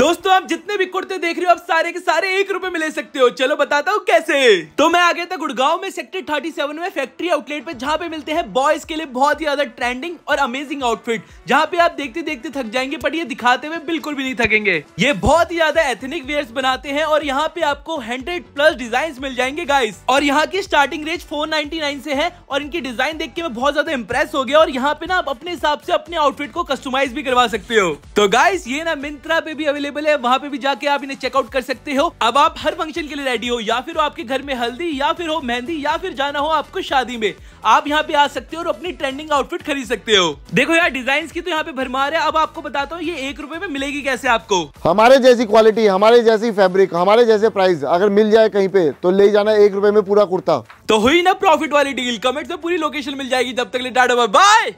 दोस्तों आप जितने भी कुर्ते देख रहे हो आप सारे के सारे एक रुपए में ले सकते हो चलो बताता हूँ कैसे तो मैं आ गया था गुड़गांव में सेक्टर 37 में फैक्ट्री आउटलेट पे जहाँ पे मिलते हैं बॉयज के लिए बहुत ही ज्यादा ट्रेंडिंग और अमेजिंग आउटफिट जहाँ पे आप देखते देखते थक जाएंगे बट ये दिखाते हुए बिल्कुल भी नहीं थकेंगे ये बहुत ही ज्यादा एथनिक वेयर बनाते हैं और यहाँ पे आपको हंड्रेड प्लस डिजाइन मिल जाएंगे गाइस और यहाँ की स्टार्टिंग रेंज फोर से है और इनकी डिजाइन देख के मैं बहुत ज्यादा इम्प्रेस हो गया और यहाँ पे ना आप अपने हिसाब से अपने आउटफिट को कस्टमाइज भी करवा सकते हो तो गाइस ये ना मिंत्रा पे भी अवेलेबल है वहाँ पे भी जाके आप इन्हें चेकआउट कर सकते हो अब आप हर फंक्शन के लिए रेडी हो या फिर आपके घर में हल्दी या फिर हो मेहंदी या फिर जाना हो आपको शादी में आप यहाँ पे आ सकते हो और अपनी ट्रेंडिंग आउटफिट खरीद सकते हो देखो यार डिजाइन की तो यहाँ पे भरमार है अब आपको बताता हूँ ये एक रूपए में मिलेगी कैसे आपको हमारे जैसी क्वालिटी हमारे जैसी फेब्रिक हमारे जैसे प्राइस अगर मिल जाए कहीं पे तो ले जाना एक रूपए में पूरा कुर्ता तो हुई ना प्रॉफिट वाली डील कमेंट में पूरी लोकेशन मिल जाएगी जब तक ले टाटा बाय